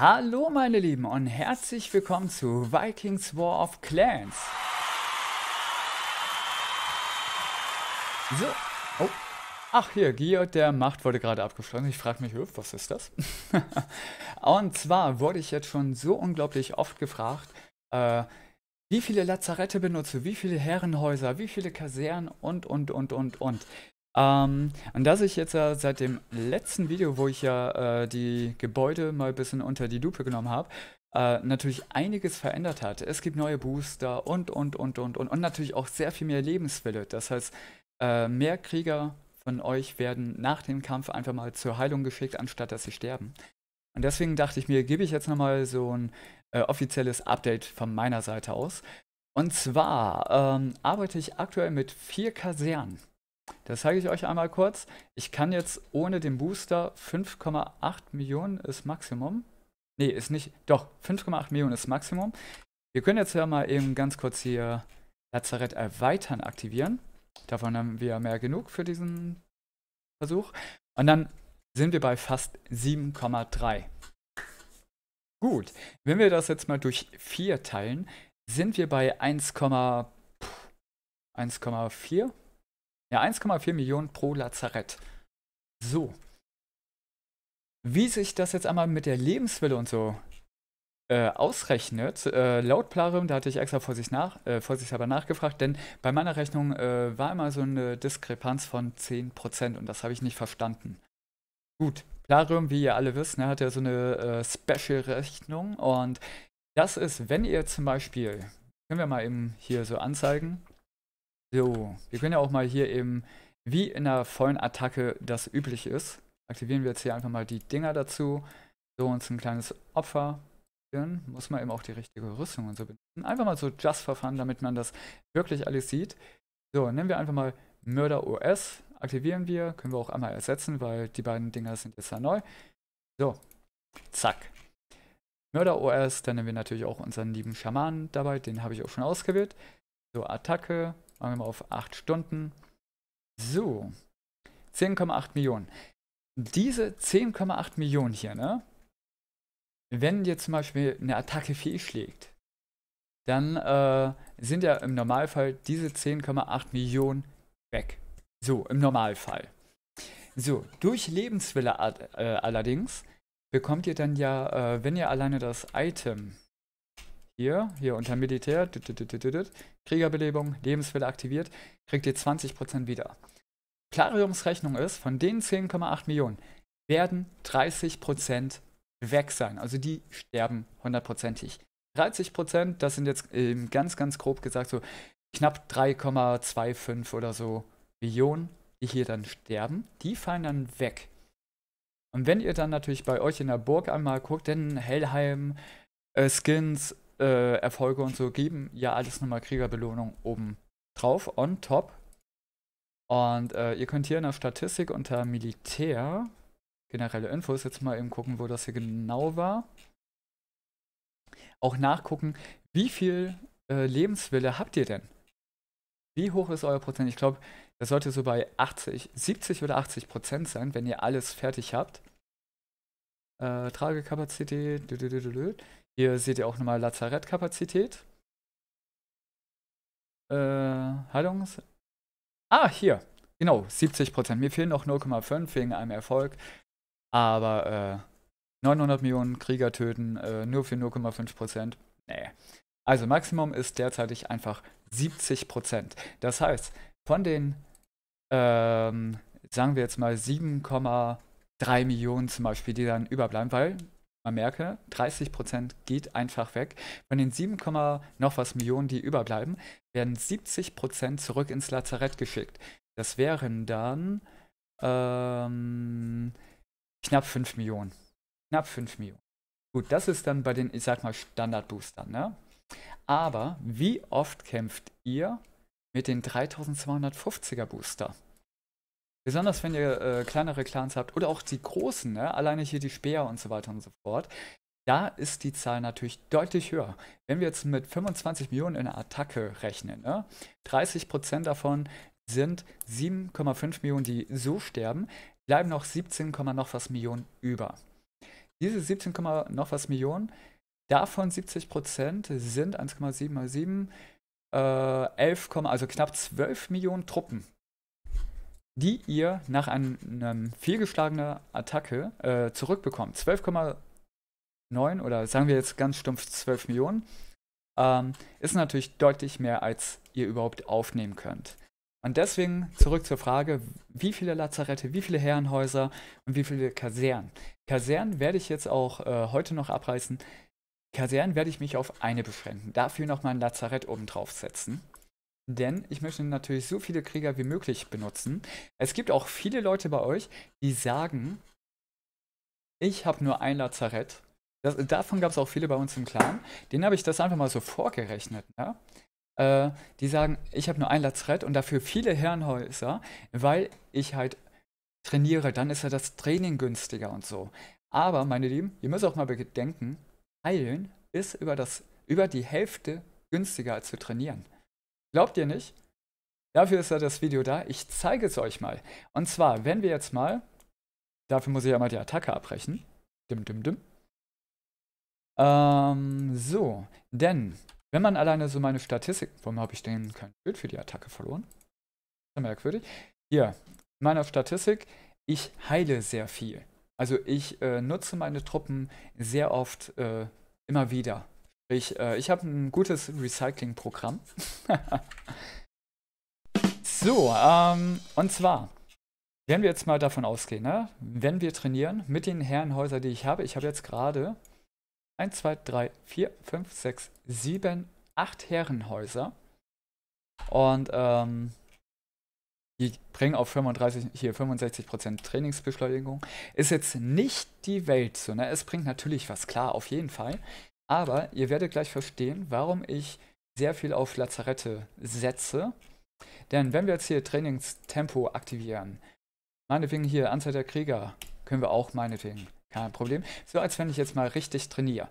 Hallo meine Lieben und herzlich willkommen zu Vikings War of Clans. So. Oh. Ach hier, Giot der Macht wurde gerade abgeschlossen. Ich frage mich, was ist das? und zwar wurde ich jetzt schon so unglaublich oft gefragt, äh, wie viele Lazarette benutze, wie viele Herrenhäuser, wie viele Kasernen und, und, und, und, und. Ähm, und da ich jetzt ja seit dem letzten Video, wo ich ja äh, die Gebäude mal ein bisschen unter die Lupe genommen habe, äh, natürlich einiges verändert hat. Es gibt neue Booster und, und, und, und, und, und natürlich auch sehr viel mehr Lebenswille. Das heißt, äh, mehr Krieger von euch werden nach dem Kampf einfach mal zur Heilung geschickt, anstatt dass sie sterben. Und deswegen dachte ich mir, gebe ich jetzt nochmal so ein äh, offizielles Update von meiner Seite aus. Und zwar ähm, arbeite ich aktuell mit vier Kasernen. Das zeige ich euch einmal kurz. Ich kann jetzt ohne den Booster 5,8 Millionen ist Maximum. Ne, ist nicht. Doch, 5,8 Millionen ist Maximum. Wir können jetzt ja mal eben ganz kurz hier Lazarett erweitern aktivieren. Davon haben wir mehr genug für diesen Versuch. Und dann sind wir bei fast 7,3. Gut, wenn wir das jetzt mal durch 4 teilen, sind wir bei 1,4. Ja, 1,4 Millionen pro Lazarett. So. Wie sich das jetzt einmal mit der Lebenswille und so äh, ausrechnet, äh, laut Plarium, da hatte ich extra vor sich nach, äh, vor sich aber nachgefragt, denn bei meiner Rechnung äh, war immer so eine Diskrepanz von 10% und das habe ich nicht verstanden. Gut, Plarium, wie ihr alle wisst, ne, hat ja so eine äh, Special-Rechnung und das ist, wenn ihr zum Beispiel, können wir mal eben hier so anzeigen, so, wir können ja auch mal hier eben, wie in einer vollen Attacke das üblich ist, aktivieren wir jetzt hier einfach mal die Dinger dazu. So, uns ein kleines Opfer. Muss man eben auch die richtige Rüstung und so benutzen. Einfach mal so just for fun, damit man das wirklich alles sieht. So, nehmen wir einfach mal Mörder OS. Aktivieren wir. Können wir auch einmal ersetzen, weil die beiden Dinger sind jetzt ja neu. So, zack. Mörder OS, dann nehmen wir natürlich auch unseren lieben Schamanen dabei. Den habe ich auch schon ausgewählt. So, Attacke, Machen wir mal auf 8 Stunden. So, 10,8 Millionen. Diese 10,8 Millionen hier, ne? Wenn dir zum Beispiel eine Attacke fehlschlägt, dann äh, sind ja im Normalfall diese 10,8 Millionen weg. So, im Normalfall. So, durch Lebenswille äh, allerdings bekommt ihr dann ja, äh, wenn ihr alleine das Item hier, hier unter Militär, Kriegerbelebung, Lebenswille aktiviert, kriegt ihr 20% wieder. Clariums Rechnung ist, von den 10,8 Millionen werden 30% weg sein. Also die sterben hundertprozentig. 30%, das sind jetzt ähm, ganz, ganz grob gesagt so knapp 3,25 oder so Millionen, die hier dann sterben. Die fallen dann weg. Und wenn ihr dann natürlich bei euch in der Burg einmal guckt, denn Hellheim, äh, Skins, äh, Erfolge und so geben ja alles nochmal Kriegerbelohnung oben drauf, on top. Und äh, ihr könnt hier in der Statistik unter Militär, generelle Infos, jetzt mal eben gucken, wo das hier genau war. Auch nachgucken, wie viel äh, Lebenswille habt ihr denn? Wie hoch ist euer Prozent? Ich glaube, das sollte so bei 80, 70 oder 80 Prozent sein, wenn ihr alles fertig habt. Äh, Tragekapazität. Hier seht ihr auch nochmal Lazarettkapazität. Äh, Heilungs... Ah, hier. Genau, 70%. Mir fehlen noch 0,5 wegen einem Erfolg. Aber äh, 900 Millionen Krieger töten äh, nur für 0,5%. Nee. Also Maximum ist derzeitig einfach 70%. Das heißt, von den, ähm, sagen wir jetzt mal 7,3 Millionen zum Beispiel, die dann überbleiben, weil man merke, 30 Prozent geht einfach weg. Von den 7, noch was Millionen, die überbleiben, werden 70 Prozent zurück ins Lazarett geschickt. Das wären dann ähm, knapp 5 Millionen. Knapp 5 Millionen. Gut, das ist dann bei den, ich sag mal, standard ne? Aber wie oft kämpft ihr mit den 3250er Booster? Besonders wenn ihr äh, kleinere Clans habt oder auch die großen, ne? alleine hier die Speer und so weiter und so fort, da ist die Zahl natürlich deutlich höher. Wenn wir jetzt mit 25 Millionen in der Attacke rechnen, ne? 30% davon sind 7,5 Millionen, die so sterben, bleiben noch 17, noch was Millionen über. Diese 17, noch was Millionen, davon 70% Prozent sind 1,7 mal 7, äh, 11, also knapp 12 Millionen Truppen, die ihr nach einer fehlgeschlagenen Attacke äh, zurückbekommt. 12,9 oder sagen wir jetzt ganz stumpf 12 Millionen ähm, ist natürlich deutlich mehr, als ihr überhaupt aufnehmen könnt. Und deswegen zurück zur Frage, wie viele Lazarette, wie viele Herrenhäuser und wie viele Kasernen. Kasernen werde ich jetzt auch äh, heute noch abreißen. Kasernen werde ich mich auf eine beschränken. Dafür nochmal ein Lazarett oben drauf setzen denn ich möchte natürlich so viele Krieger wie möglich benutzen. Es gibt auch viele Leute bei euch, die sagen, ich habe nur ein Lazarett. Das, davon gab es auch viele bei uns im Clan. Denen habe ich das einfach mal so vorgerechnet. Ne? Äh, die sagen, ich habe nur ein Lazarett und dafür viele Herrenhäuser, weil ich halt trainiere. Dann ist ja das Training günstiger und so. Aber, meine Lieben, ihr müsst auch mal bedenken, heilen ist über, das, über die Hälfte günstiger als zu trainieren. Glaubt ihr nicht? Dafür ist ja das Video da. Ich zeige es euch mal. Und zwar, wenn wir jetzt mal, dafür muss ich ja mal die Attacke abbrechen. Dim, dim, dim. Ähm, so, denn wenn man alleine so meine Statistiken, warum habe ich denn kein Bild für die Attacke verloren? Das ist ja merkwürdig. Hier, in meiner Statistik, ich heile sehr viel. Also ich äh, nutze meine Truppen sehr oft äh, immer wieder ich, äh, ich habe ein gutes Recycling-Programm. so, ähm, und zwar, wenn wir jetzt mal davon ausgehen, ne? wenn wir trainieren mit den Herrenhäusern, die ich habe, ich habe jetzt gerade 1, 2, 3, 4, 5, 6, 7, 8 Herrenhäuser. Und ähm, die bringen auf 35, hier 65% Trainingsbeschleunigung. Ist jetzt nicht die Welt so, ne? Es bringt natürlich was, klar, auf jeden Fall. Aber ihr werdet gleich verstehen, warum ich sehr viel auf Lazarette setze. Denn wenn wir jetzt hier Trainingstempo aktivieren, meinetwegen hier Anzahl der Krieger, können wir auch meinetwegen, kein Problem. So als wenn ich jetzt mal richtig trainiere.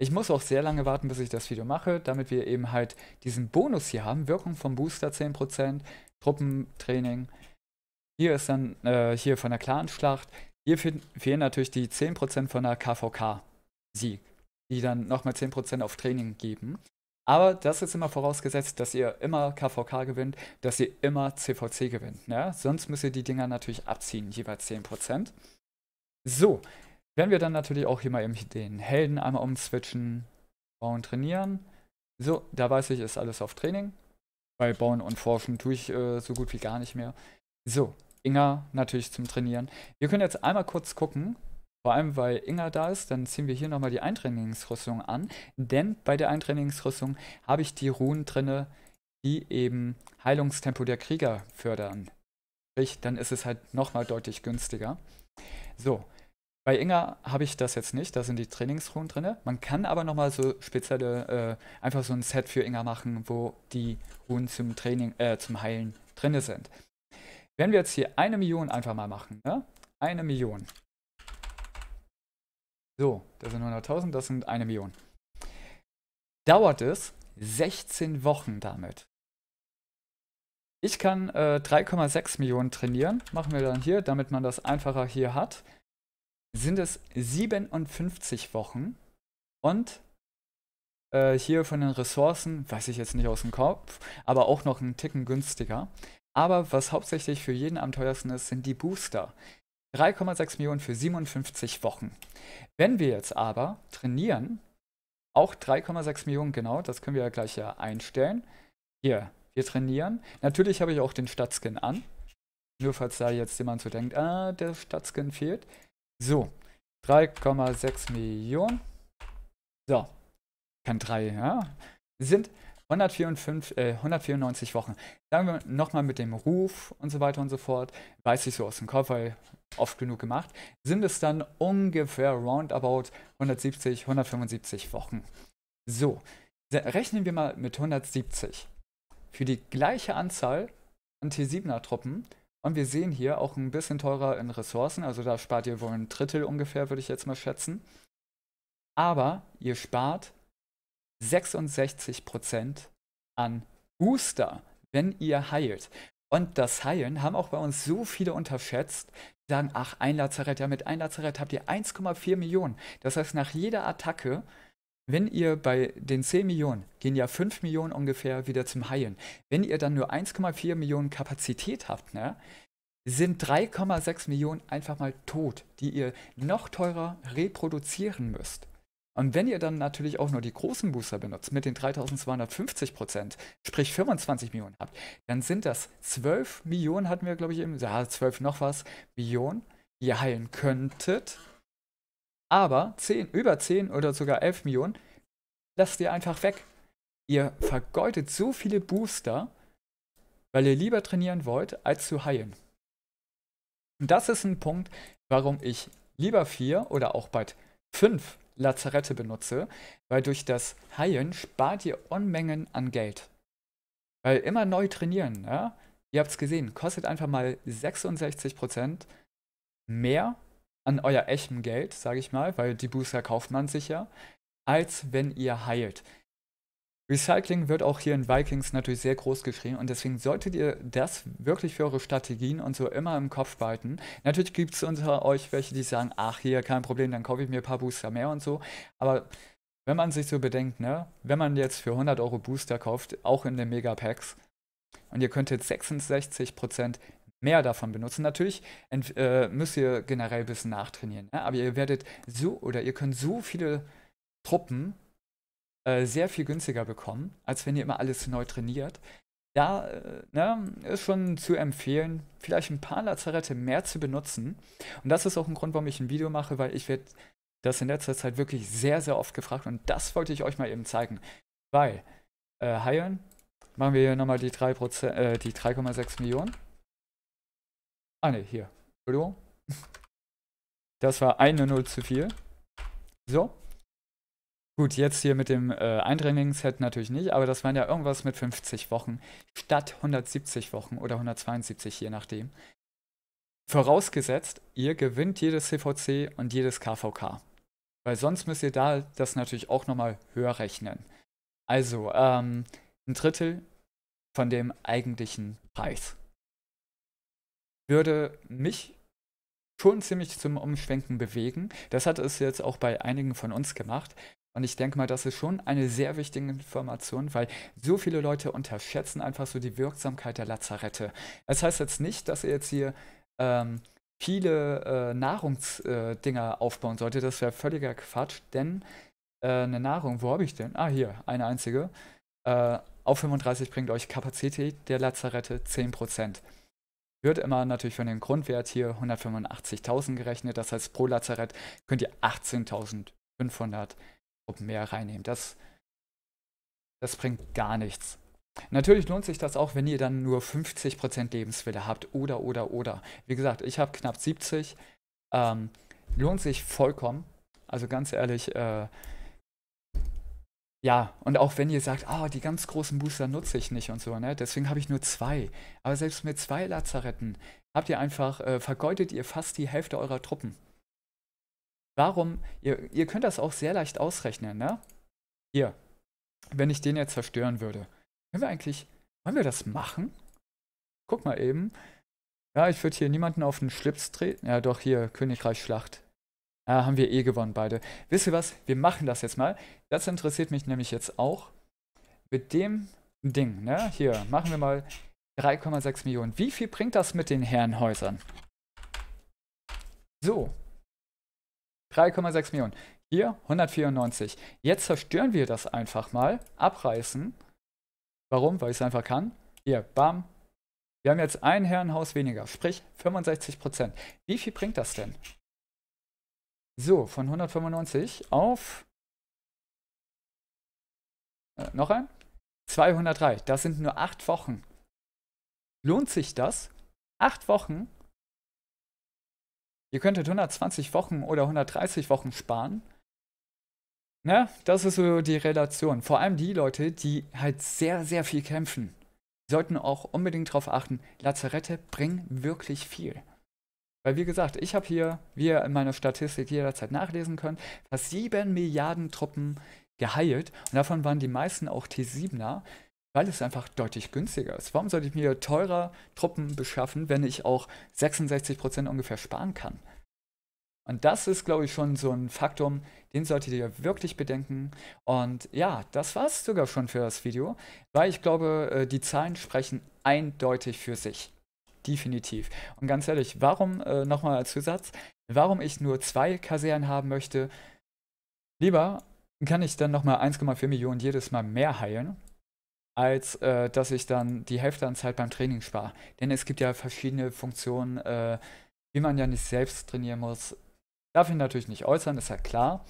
Ich muss auch sehr lange warten, bis ich das Video mache, damit wir eben halt diesen Bonus hier haben. Wirkung vom Booster 10%, Truppentraining. Hier ist dann, äh, hier von der Clanschlacht. Hier fehlen natürlich die 10% von der KVK-Sieg die dann nochmal 10% auf Training geben. Aber das ist immer vorausgesetzt, dass ihr immer KVK gewinnt, dass ihr immer CVC gewinnt. Ne? Sonst müsst ihr die Dinger natürlich abziehen, jeweils 10%. So, werden wir dann natürlich auch hier mal eben den Helden einmal umswitchen, bauen, trainieren. So, da weiß ich, ist alles auf Training. Bei bauen und forschen tue ich äh, so gut wie gar nicht mehr. So, Inga natürlich zum Trainieren. Wir können jetzt einmal kurz gucken, vor allem, weil Inga da ist, dann ziehen wir hier nochmal die Eintrainingsrüstung an. Denn bei der Eintrainingsrüstung habe ich die Runen drinne, die eben Heilungstempo der Krieger fördern. Sprich, dann ist es halt nochmal deutlich günstiger. So, bei Inga habe ich das jetzt nicht, da sind die Trainingsruhen drin. Man kann aber nochmal so spezielle, äh, einfach so ein Set für Inga machen, wo die Ruhen zum Training, äh, zum Heilen drin sind. Wenn wir jetzt hier eine Million einfach mal machen, ne? Eine Million. So, das sind 100.000, das sind eine Million. Dauert es 16 Wochen damit. Ich kann äh, 3,6 Millionen trainieren. Machen wir dann hier, damit man das einfacher hier hat. Sind es 57 Wochen. Und äh, hier von den Ressourcen, weiß ich jetzt nicht aus dem Kopf, aber auch noch einen Ticken günstiger. Aber was hauptsächlich für jeden am teuersten ist, sind die Booster. 3,6 Millionen für 57 Wochen. Wenn wir jetzt aber trainieren, auch 3,6 Millionen genau, das können wir ja gleich ja einstellen. Hier, wir trainieren. Natürlich habe ich auch den Stadtskin an. Nur falls da jetzt jemand so denkt, ah, der Stadtskin fehlt. So, 3,6 Millionen. So, kann 3, ja. Sind 194, äh, Wochen. Sagen wir nochmal mit dem Ruf und so weiter und so fort, weiß ich so aus dem Kopf, weil oft genug gemacht, sind es dann ungefähr roundabout 170, 175 Wochen. So, rechnen wir mal mit 170. Für die gleiche Anzahl an T7er-Truppen und wir sehen hier auch ein bisschen teurer in Ressourcen, also da spart ihr wohl ein Drittel ungefähr, würde ich jetzt mal schätzen. Aber ihr spart 66% an Booster, wenn ihr heilt. Und das Heilen haben auch bei uns so viele unterschätzt, die sagen, ach, ein Lazarett, ja, mit ein Lazarett habt ihr 1,4 Millionen. Das heißt, nach jeder Attacke, wenn ihr bei den 10 Millionen, gehen ja 5 Millionen ungefähr wieder zum Heilen. Wenn ihr dann nur 1,4 Millionen Kapazität habt, ne, sind 3,6 Millionen einfach mal tot, die ihr noch teurer reproduzieren müsst. Und wenn ihr dann natürlich auch nur die großen Booster benutzt mit den 3250 Prozent, sprich 25 Millionen habt, dann sind das 12 Millionen, hatten wir glaube ich eben, ja 12 noch was, Millionen, die ihr heilen könntet. Aber 10, über 10 oder sogar 11 Millionen lasst ihr einfach weg. Ihr vergeudet so viele Booster, weil ihr lieber trainieren wollt, als zu heilen. Und das ist ein Punkt, warum ich lieber 4 oder auch bald 5 Lazarette benutze, weil durch das Heilen spart ihr Unmengen an Geld. Weil immer neu trainieren, ja? ihr habt es gesehen, kostet einfach mal 66% mehr an euer echtem Geld, sage ich mal, weil die Booster kauft man sich ja, als wenn ihr heilt. Recycling wird auch hier in Vikings natürlich sehr groß geschrieben und deswegen solltet ihr das wirklich für eure Strategien und so immer im Kopf behalten. Natürlich gibt es unter euch welche, die sagen, ach hier, kein Problem, dann kaufe ich mir ein paar Booster mehr und so. Aber wenn man sich so bedenkt, ne, wenn man jetzt für 100 Euro Booster kauft, auch in den Megapacks, und ihr könntet 66% mehr davon benutzen. Natürlich äh, müsst ihr generell ein bisschen nachtrainieren, ne? aber ihr werdet so oder ihr könnt so viele Truppen äh, sehr viel günstiger bekommen, als wenn ihr immer alles neu trainiert. Da äh, ne, ist schon zu empfehlen, vielleicht ein paar Lazarette mehr zu benutzen. Und das ist auch ein Grund, warum ich ein Video mache, weil ich werde das in letzter Zeit wirklich sehr, sehr oft gefragt und das wollte ich euch mal eben zeigen. Weil, äh, heilen, machen wir hier nochmal die 3%, äh, 3,6 Millionen. Ah ne, hier. Entschuldigung. Das war eine Null zu viel. So. Gut, jetzt hier mit dem äh, Eindringlingsset natürlich nicht, aber das waren ja irgendwas mit 50 Wochen statt 170 Wochen oder 172, je nachdem. Vorausgesetzt, ihr gewinnt jedes CVC und jedes KVK. Weil sonst müsst ihr da das natürlich auch nochmal höher rechnen. Also, ähm, ein Drittel von dem eigentlichen Preis. Würde mich schon ziemlich zum Umschwenken bewegen. Das hat es jetzt auch bei einigen von uns gemacht. Und ich denke mal, das ist schon eine sehr wichtige Information, weil so viele Leute unterschätzen einfach so die Wirksamkeit der Lazarette. Das heißt jetzt nicht, dass ihr jetzt hier ähm, viele äh, Nahrungsdinger äh, aufbauen solltet. Das wäre völliger Quatsch, denn äh, eine Nahrung, wo habe ich denn? Ah, hier, eine einzige. Äh, auf 35 bringt euch Kapazität der Lazarette 10%. Wird immer natürlich von dem Grundwert hier 185.000 gerechnet. Das heißt, pro Lazarett könnt ihr 18.500 Gruppen mehr reinnehmen. Das, das bringt gar nichts. Natürlich lohnt sich das auch, wenn ihr dann nur 50% Lebenswille habt oder, oder, oder. Wie gesagt, ich habe knapp 70. Ähm, lohnt sich vollkommen. Also ganz ehrlich, äh, ja, und auch wenn ihr sagt, ah, die ganz großen Booster nutze ich nicht und so, ne? Deswegen habe ich nur zwei. Aber selbst mit zwei Lazaretten habt ihr einfach, äh, vergeudet ihr fast die Hälfte eurer Truppen. Warum, ihr, ihr könnt das auch sehr leicht ausrechnen, ne? Hier, wenn ich den jetzt zerstören würde. Können wir eigentlich, wollen wir das machen? Guck mal eben. Ja, ich würde hier niemanden auf den Schlips treten. Ja, doch, hier, Königreich Schlacht. Ja, haben wir eh gewonnen, beide. Wisst ihr was? Wir machen das jetzt mal. Das interessiert mich nämlich jetzt auch. Mit dem Ding, ne? Hier, machen wir mal 3,6 Millionen. Wie viel bringt das mit den Herrenhäusern? So, 3,6 Millionen. Hier 194. Jetzt zerstören wir das einfach mal. Abreißen. Warum? Weil ich es einfach kann. Hier, bam. Wir haben jetzt ein Herrenhaus weniger, sprich 65%. Wie viel bringt das denn? So, von 195 auf... Äh, noch ein? 203. Das sind nur 8 Wochen. Lohnt sich das? 8 Wochen Ihr könntet 120 Wochen oder 130 Wochen sparen. Ne? Das ist so die Relation. Vor allem die Leute, die halt sehr, sehr viel kämpfen, sollten auch unbedingt darauf achten, Lazarette bringen wirklich viel. Weil wie gesagt, ich habe hier, wie ihr in meiner Statistik jederzeit nachlesen könnt, fast 7 Milliarden Truppen geheilt. Und davon waren die meisten auch T7er weil es einfach deutlich günstiger ist. Warum sollte ich mir teurer Truppen beschaffen, wenn ich auch 66% ungefähr sparen kann? Und das ist, glaube ich, schon so ein Faktum, den solltet ihr wirklich bedenken. Und ja, das war es sogar schon für das Video, weil ich glaube, äh, die Zahlen sprechen eindeutig für sich. Definitiv. Und ganz ehrlich, warum, äh, nochmal als Zusatz, warum ich nur zwei Kasernen haben möchte, lieber kann ich dann nochmal 1,4 Millionen jedes Mal mehr heilen, als äh, dass ich dann die Hälfte an Zeit beim Training spare. Denn es gibt ja verschiedene Funktionen, äh, die man ja nicht selbst trainieren muss. Darf ich natürlich nicht äußern, ist ja klar.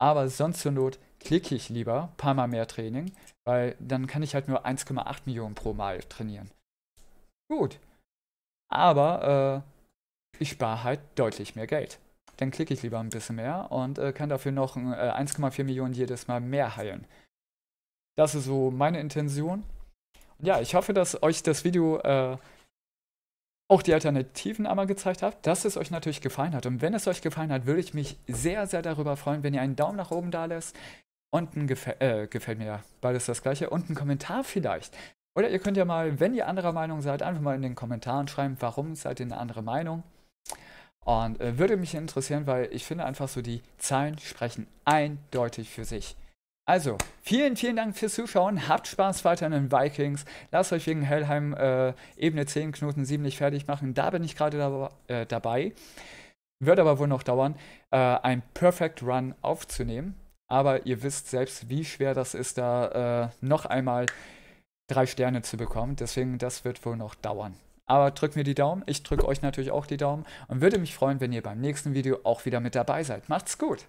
Aber sonst zur Not klicke ich lieber ein paar Mal mehr Training, weil dann kann ich halt nur 1,8 Millionen pro Mal trainieren. Gut. Aber äh, ich spare halt deutlich mehr Geld. Dann klicke ich lieber ein bisschen mehr und äh, kann dafür noch äh, 1,4 Millionen jedes Mal mehr heilen. Das ist so meine Intention. Und ja, ich hoffe, dass euch das Video äh, auch die Alternativen einmal gezeigt habe, dass es euch natürlich gefallen hat. Und wenn es euch gefallen hat, würde ich mich sehr, sehr darüber freuen, wenn ihr einen Daumen nach oben da lässt und ein Gefä äh, gefällt mir ja, beides das gleiche und einen Kommentar vielleicht. Oder ihr könnt ja mal, wenn ihr anderer Meinung seid, einfach mal in den Kommentaren schreiben, warum seid ihr eine andere Meinung. Und äh, würde mich interessieren, weil ich finde einfach so, die Zahlen sprechen eindeutig für sich. Also, vielen, vielen Dank fürs Zuschauen. Habt Spaß weiter in den Vikings. Lasst euch wegen Helheim äh, Ebene 10, Knoten 7 nicht fertig machen. Da bin ich gerade da, äh, dabei. Wird aber wohl noch dauern, äh, ein Perfect Run aufzunehmen. Aber ihr wisst selbst, wie schwer das ist, da äh, noch einmal drei Sterne zu bekommen. Deswegen, das wird wohl noch dauern. Aber drückt mir die Daumen. Ich drücke euch natürlich auch die Daumen und würde mich freuen, wenn ihr beim nächsten Video auch wieder mit dabei seid. Macht's gut!